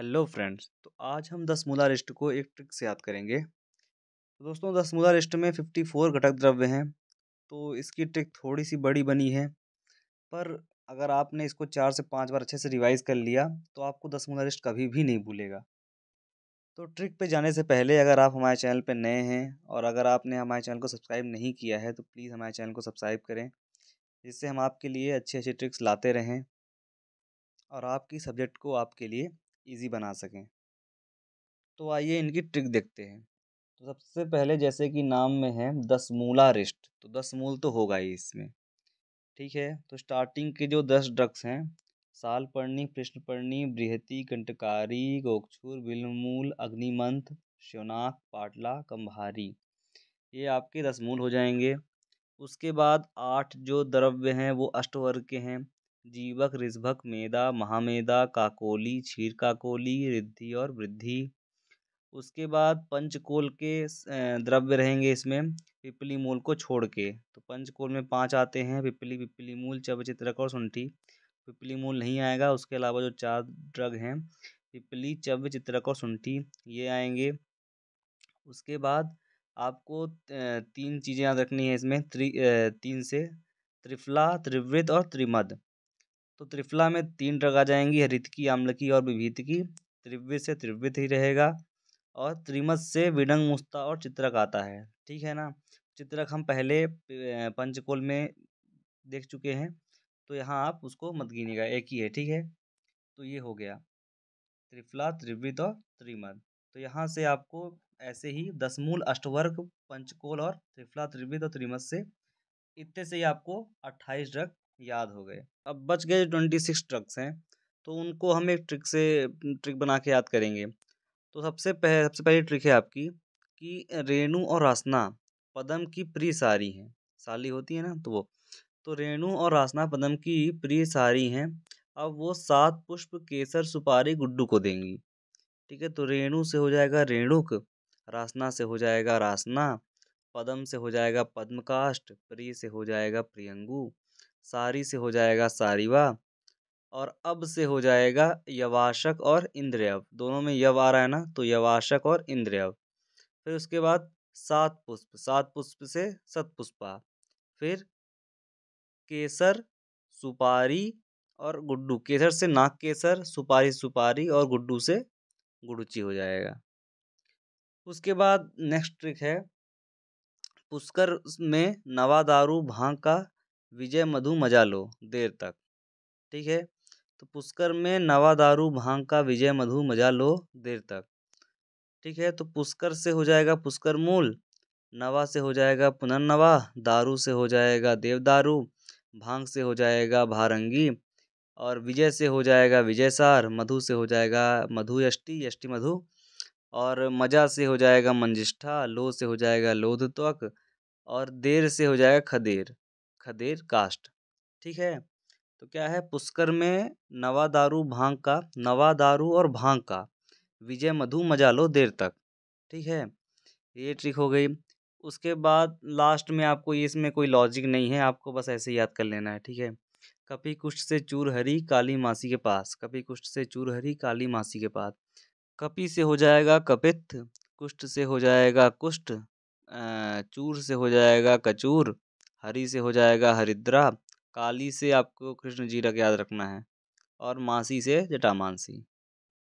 hello friends तो आज हम दस मूला रिष्ट को एक ट्रिक से याद करेंगे तो दोस्तों मूला रिष्ट में फिफ्टी फोर घटक द्रव्य हैं तो इसकी ट्रिक थोड़ी सी बड़ी बनी है पर अगर आपने इसको चार से पाँच बार अच्छे से रिवाइज़ कर लिया तो आपको दस मूला रिष्ट कभी भी नहीं भूलेगा तो ट्रिक पे जाने से पहले अगर आप हमारे चैनल पर नए हैं और अगर आपने हमारे चैनल को सब्सक्राइब नहीं किया है तो प्लीज़ हमारे चैनल को सब्सक्राइब करें जिससे हम आपके लिए अच्छी अच्छे ट्रिक्स लाते रहें और आपकी सब्जेक्ट को आपके लिए ईज़ी बना सकें तो आइए इनकी ट्रिक देखते हैं तो सबसे पहले जैसे कि नाम में है दस मूला रिस्ट तो दस मूल तो होगा ही इसमें ठीक है तो स्टार्टिंग के जो दस ड्रग्स हैं साल पर्णी कृष्ण पर्णी कंटकारी गोक्षुर बिलमूल अग्निमंथ श्योनाक पाटला कंभारी ये आपके दस मूल हो जाएंगे उसके बाद आठ जो द्रव्य हैं वो अष्टवर्ग के हैं जीवक ऋभक मेदा महामेदा काकोली काकोली रिद्धि और वृद्धि उसके बाद पंचकोल के द्रव्य रहेंगे इसमें पिपली मूल को छोड़ के तो पंचकोल में पांच आते हैं पिपली पिपली मूल चबचित्रक चित्रक और सुंठी पिपली मूल नहीं आएगा उसके अलावा जो चार ड्रग हैं पिपली चब चित्रक और सुंठी ये आएंगे उसके बाद आपको तीन चीज़ें याद रखनी है इसमें त्रि तीन से त्रिफला त्रिवृत और त्रिमद तो त्रिफला में तीन आ जाएंगी हरित हरितकी की और विभीत की त्रिव्य से त्रिव्यत ही रहेगा और त्रिमत से विडंग मुस्ता और चित्रक आता है ठीक है ना चित्रक हम पहले पंचकोल में देख चुके हैं तो यहाँ आप उसको मत गिनेगा एक ही है ठीक है तो ये हो गया त्रिफला त्रिवृत और त्रिमद तो यहाँ से आपको ऐसे ही दसमूल अष्टवर्ग पंचकोल और त्रिफला त्रिवृत और त्रिमद से इतने से ही आपको अट्ठाईस रग याद हो गए अब बच गए ट्वेंटी सिक्स ट्रक्स हैं तो उनको हम एक ट्रिक से ट्रिक बना के याद करेंगे तो सबसे पह सबसे पहली ट्रिक है आपकी कि रेणु और रासना पदम की प्रिय सारी हैं साली होती है ना तो वो तो रेणु और रासना पदम की प्रिय सारी हैं अब वो सात पुष्प केसर सुपारी गुड्डू को देंगी ठीक है तो रेणु से हो जाएगा रेणुक रासना से हो जाएगा रासना पदम से हो जाएगा पद्मकाष्ट प्रिय से हो जाएगा प्रियंगू सारी से हो जाएगा सारीवा और अब से हो जाएगा यवाशक और इंद्रियव दोनों में यव आ रहा है ना तो यवाशक और इंद्रियव फिर उसके बाद सात पुष्प सात पुष्प से सतपुष्पा फिर केसर सुपारी और गुड्डू केसर से नाक केसर सुपारी सुपारी और गुड्डू से गुडुची हो जाएगा उसके बाद नेक्स्ट ट्रिक है पुष्कर में नवादारू भांग का विजय मधु मजा लो देर तक ठीक है तो पुष्कर में नवा दारू भांग का विजय मधु मजा लो देर तक ठीक है तो पुष्कर से हो जाएगा पुष्कर मूल नवा से हो जाएगा पुनर्नवा दारू से हो जाएगा देवदारू भांग से हो जाएगा भारंगी और विजय से हो जाएगा विजयसार मधु से हो जाएगा मधु यष्टि यष्टि मधु और मजा से हो जाएगा मंजिष्ठा लो से हो जाएगा लोधत्वक और देर से हो जाएगा खदेर खदेर कास्ट ठीक है तो क्या है पुष्कर में नवा दारू भांग का नवा दारू और भांग का विजय मधु मजा लो देर तक ठीक है ये ट्रिक हो गई उसके बाद लास्ट में आपको ये इसमें कोई लॉजिक नहीं है आपको बस ऐसे याद कर लेना है ठीक है कपी कुष्ठ से चूर हरी काली मासी के पास कपी कुष्ठ से चूर हरी काली मासी के पास कपी से हो जाएगा कपित कुष्ठ से हो जाएगा कुष्ठ चूर से हो जाएगा कचूर हरी से हो जाएगा हरिद्रा काली से आपको कृष्ण जी का याद रखना है और मासी से जटामानसी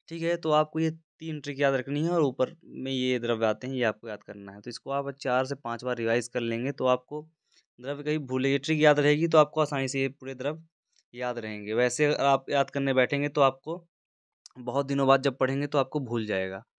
ठीक है तो आपको ये तीन ट्रिक याद रखनी है और ऊपर में ये द्रव्य आते हैं ये आपको याद करना है तो इसको आप चार से पाँच बार रिवाइज कर लेंगे तो आपको द्रव्य कहीं भूलेगी ट्रिक याद रहेगी तो आपको आसानी से ये पूरे द्रव्य याद रहेंगे वैसे अगर आप याद करने बैठेंगे तो आपको बहुत दिनों बाद जब पढ़ेंगे तो आपको भूल जाएगा